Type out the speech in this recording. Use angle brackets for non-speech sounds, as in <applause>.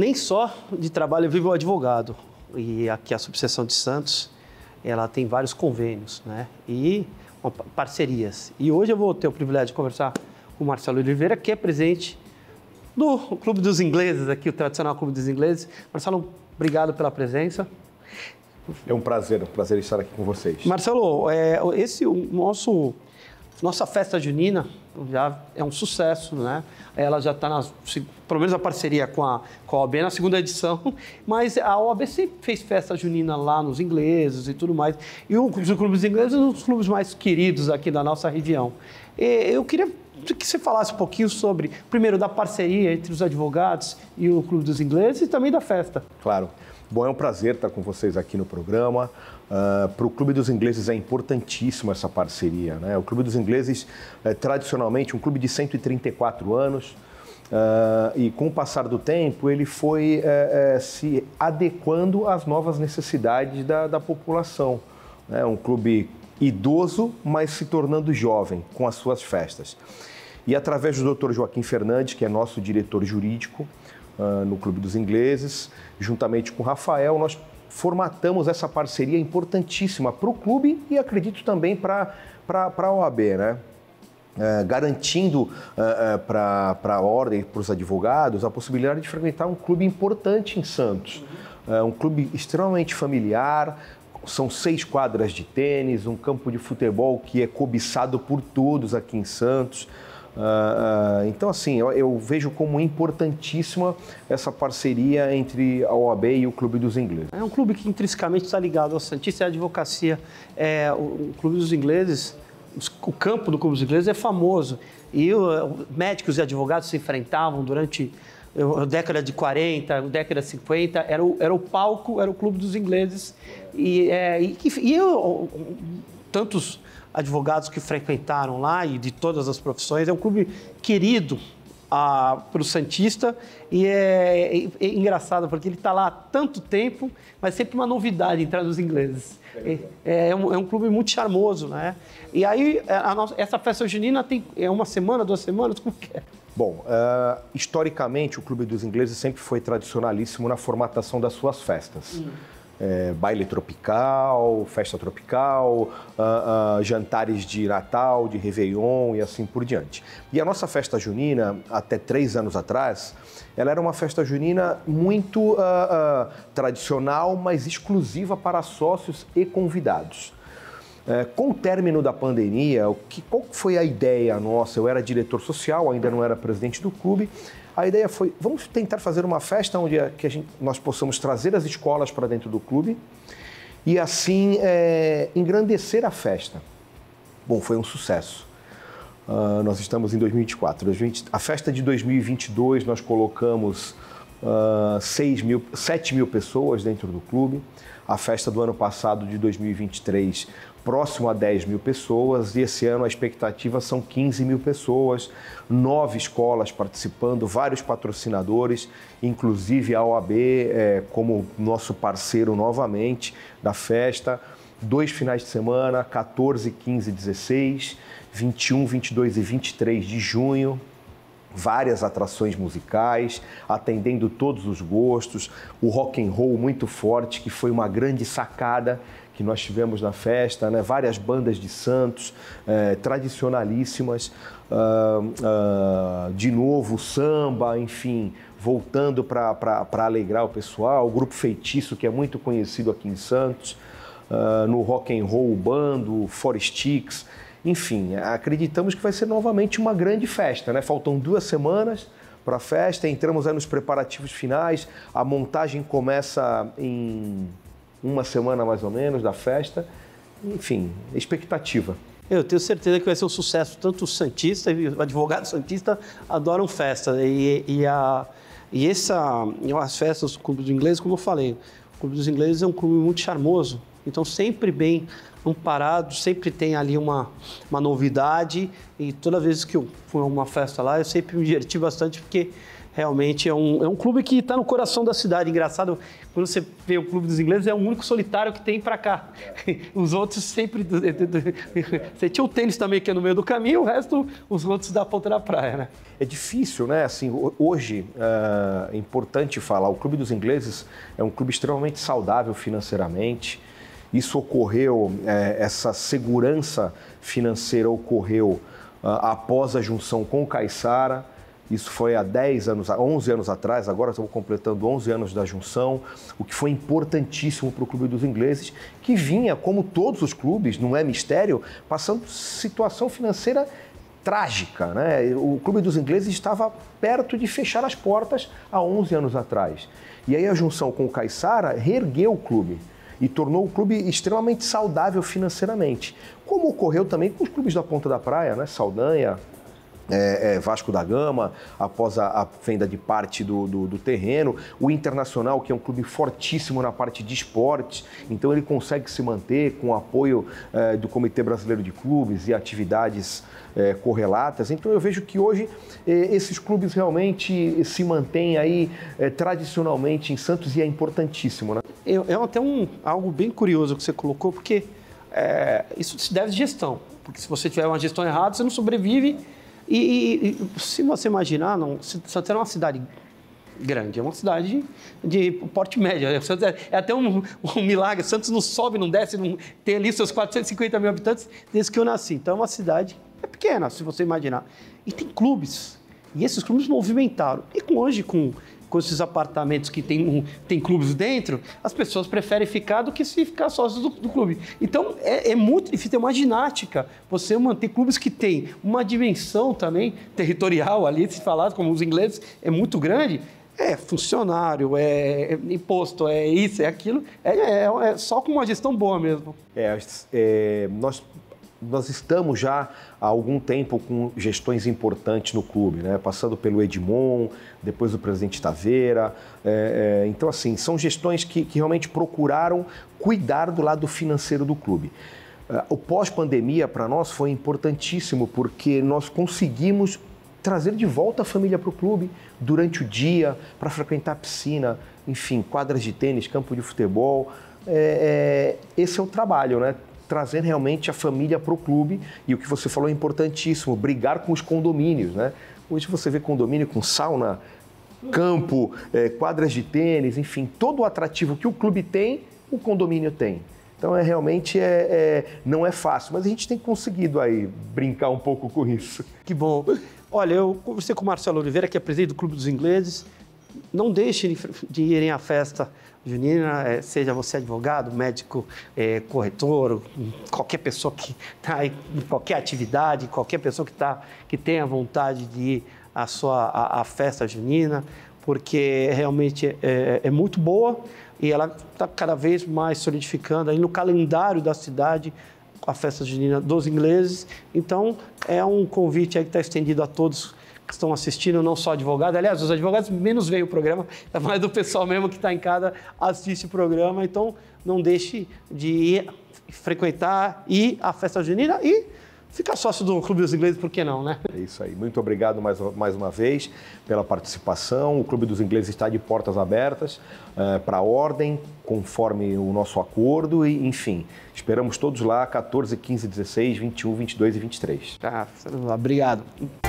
nem só de trabalho vive o advogado. E aqui a subseção de Santos, ela tem vários convênios, né? E parcerias. E hoje eu vou ter o privilégio de conversar com o Marcelo Oliveira, que é presidente do Clube dos Ingleses aqui, o tradicional Clube dos Ingleses. Marcelo, obrigado pela presença. É um prazer, é um prazer estar aqui com vocês. Marcelo, é, esse é o nosso nossa festa junina já é um sucesso, né? Ela já está, pelo menos a parceria com a, com a OAB, é na segunda edição, <laughs> mas a OAB sempre fez festa junina lá nos ingleses e tudo mais. E os clubes ingleses são um os clubes mais queridos aqui da nossa região. E eu queria que você falasse um pouquinho sobre, primeiro, da parceria entre os advogados e o Clube dos Ingleses e também da festa. Claro. Bom, é um prazer estar com vocês aqui no programa. Uh, ah, para o Clube dos Ingleses é importantíssima essa parceria. Né? O Clube dos Ingleses é tradicionalmente um clube de 134 anos. Uh, e com o passar do tempo, ele foi é, é, se adequando às novas necessidades da, da população. É um clube idoso, mas se tornando jovem com as suas festas. E através do Dr. Joaquim Fernandes, que é nosso diretor jurídico uh, no Clube dos Ingleses, juntamente com o Rafael, nós formatamos essa parceria importantíssima para o clube e acredito também para a OAB, né? Uh, garantindo uh, é, uh, é, para a ordem, para os advogados, a possibilidade de frequentar um clube importante em Santos. Uhum. um clube extremamente familiar, são seis quadras de tênis, um campo de futebol que é cobiçado por todos aqui em Santos. Uh, uh, então, assim, eu, eu, vejo como importantíssima essa parceria entre a OAB e o Clube dos Ingleses. É um clube que intrinsecamente está ligado ao Santista e à advocacia. É, o, o Clube dos Ingleses, o campo do Clube dos Ingleses é famoso. E o, eh, médicos e advogados se enfrentavam durante eu, década de 40, década de 50, era o, era o palco, era o clube dos ingleses. E, é, e, e eu, tantos advogados que frequentaram lá e de todas as profissões, é um clube querido para o Santista e é, é, é, engraçado porque ele está lá há tanto tempo, mas sempre uma novidade entrar nos ingleses. É, é um, é um, clube muito charmoso, né? E aí, é, nossa, essa festa junina tem é uma semana, duas semanas? Como que é? Bom, uh, historicamente o Clube dos Ingleses sempre foi tradicionalíssimo na formatação das suas festas. Uhum. É, baile tropical, festa tropical, uh, uh, jantares de Natal, de Réveillon e assim por diante. E a nossa festa junina, até três anos atrás, ela era uma festa junina muito uh, tradicional, mas exclusiva para sócios e convidados. É, com o término da pandemia, o que, qual foi a ideia nossa? Eu era diretor social, ainda não era presidente do clube. A ideia foi, vamos tentar fazer uma festa onde a, que a gente, nós possamos trazer as escolas para dentro do clube e assim é, engrandecer a festa. Bom, foi um sucesso. Uh, nós estamos em 2024. A, gente, a festa de 2022 nós colocamos 6 ah, mil, 7 mil pessoas dentro do clube. A festa do ano passado, de 2023, próximo a 10 mil pessoas e esse ano a expectativa são 15 mil pessoas, nove escolas participando, vários patrocinadores, inclusive a OAB é, como nosso parceiro novamente da festa. Dois finais de semana, 14, 15, 16, 21, 22 e 23 de junho, várias atrações musicais, atendendo todos os gostos, o rock and roll muito forte, que foi uma grande sacada que nós tivemos na festa, né? várias bandas de Santos, eh, tradicionalíssimas, uh, uh, de novo samba, enfim, voltando para alegrar o pessoal, o grupo Feitiço, que é muito conhecido aqui em Santos, uh, no rock and roll, bando, Four Sticks, enfim, acreditamos que vai ser novamente uma grande festa, né? Faltam duas semanas para a festa, entramos aí nos preparativos finais, a montagem começa em uma semana mais ou menos da festa. Enfim, expectativa. Eu tenho certeza que vai ser um sucesso. Tanto o Santista e o advogado Santista adoram festa. E, e, a, e essa, as festas do Clube dos Ingleses, como eu falei, o Clube dos Ingleses é um clube muito charmoso. Então, sempre bem amparado, sempre tem ali uma, uma novidade. E toda vez que eu fui a uma festa lá, eu sempre me diverti bastante, porque realmente é um, é um clube que está no coração da cidade. Engraçado, quando você vê o clube dos ingleses, é o único solitário que tem para cá. <laughs> Os outros sempre. <laughs> você tinha o tênis também que é no meio do caminho, o resto, os outros da ponta da praia, né? É difícil, né? Assim, hoje ah, é importante falar. O clube dos ingleses é um clube extremamente saudável financeiramente. Isso ocorreu, é, essa segurança financeira ocorreu ah, após a junção com o Caixara. Isso foi há 10 anos, 11 anos atrás, agora estamos completando 11 anos da junção, o que foi importantíssimo para o Clube dos Ingleses, que vinha, como todos os clubes, não é mistério, passando situação financeira trágica. Né? O Clube dos Ingleses estava perto de fechar as portas há 11 anos atrás. E aí a junção com o Caixara reergueu o clube e tornou o clube extremamente saudável financeiramente. Como ocorreu também com os clubes da Ponta da Praia, né? Saldanha, é, é, Vasco da Gama, após a, a venda de parte do, do, do, terreno, o Internacional, que é um clube fortíssimo na parte de esportes, então ele consegue se manter com o apoio é, do Comitê Brasileiro de Clubes e atividades é, correlatas. Então eu vejo que hoje é, esses clubes realmente se mantêm aí é, tradicionalmente em Santos e é importantíssimo. Né? É, até um, algo bem curioso que você colocou, porque isso se deve de gestão. Porque se você tiver uma gestão errada, você não sobrevive e, e se você imaginar, não, Santana é uma cidade grande, é uma cidade de porte médio. É, é, é até um, um milagre. Santos não sobe, não desce, não tem ali seus 450 mil habitantes desde que eu nasci. Então é uma cidade é pequena, se você imaginar. E tem clubes. E esses clubes movimentaram. E com, hoje, com com esses apartamentos que tem, um, tem clubes dentro, as pessoas preferem ficar do que se ficar sócios do, do clube. Então é, é, muito difícil, é uma ginástica você manter clubes que têm uma dimensão também territorial ali, se falar como os ingleses, é muito grande. É funcionário, é, é imposto, é isso, é aquilo. É, é, é só com uma gestão boa mesmo. É, é nós nós estamos já há algum tempo com gestões importantes no clube, né? passando pelo Edmond, depois do presidente Taveira. É, é, então, assim, são gestões que, que realmente procuraram cuidar do lado financeiro do clube. É, o pós-pandemia para nós foi importantíssimo porque nós conseguimos trazer de volta a família para o clube durante o dia, para frequentar a piscina, enfim, quadras de tênis, campo de futebol. É, é, esse é o trabalho, né? trazer realmente a família para o clube. E o que você falou é importantíssimo, brigar com os condomínios, né? Hoje você vê condomínio com sauna, campo, é, quadras de tênis, enfim, todo o atrativo que o clube tem, o condomínio tem. Então é realmente é, é, não é fácil, mas a gente tem conseguido aí brincar um pouco com isso. Que bom. Olha, eu conversei com o Marcelo Oliveira, que é presidente do Clube dos Ingleses não deixe de irem à festa junina, eh, seja você advogado, médico, é, corretor, qualquer pessoa que está em qualquer atividade, qualquer pessoa que, tá, que tenha vontade de ir à, sua, à, à festa junina, porque realmente é, é, é muito boa e ela está cada vez mais solidificando aí no calendário da cidade a festa junina dos ingleses. Então, é um convite aí que está estendido a todos que estão assistindo, não só advogado. Aliás, os advogados menos veem o programa, é mais do pessoal mesmo que está em casa assiste o programa. Então, não deixe de ir frequentar, ir à festa junina e ficar sócio do Clube dos Ingleses, por que não, né? É isso aí. Muito obrigado mais, mais uma vez pela participação. O Clube dos Ingleses está de portas abertas eh, para a ordem, conforme o nosso acordo e, enfim, esperamos todos lá 14, 15, 16, 21, 22 e 23. Tá, obrigado.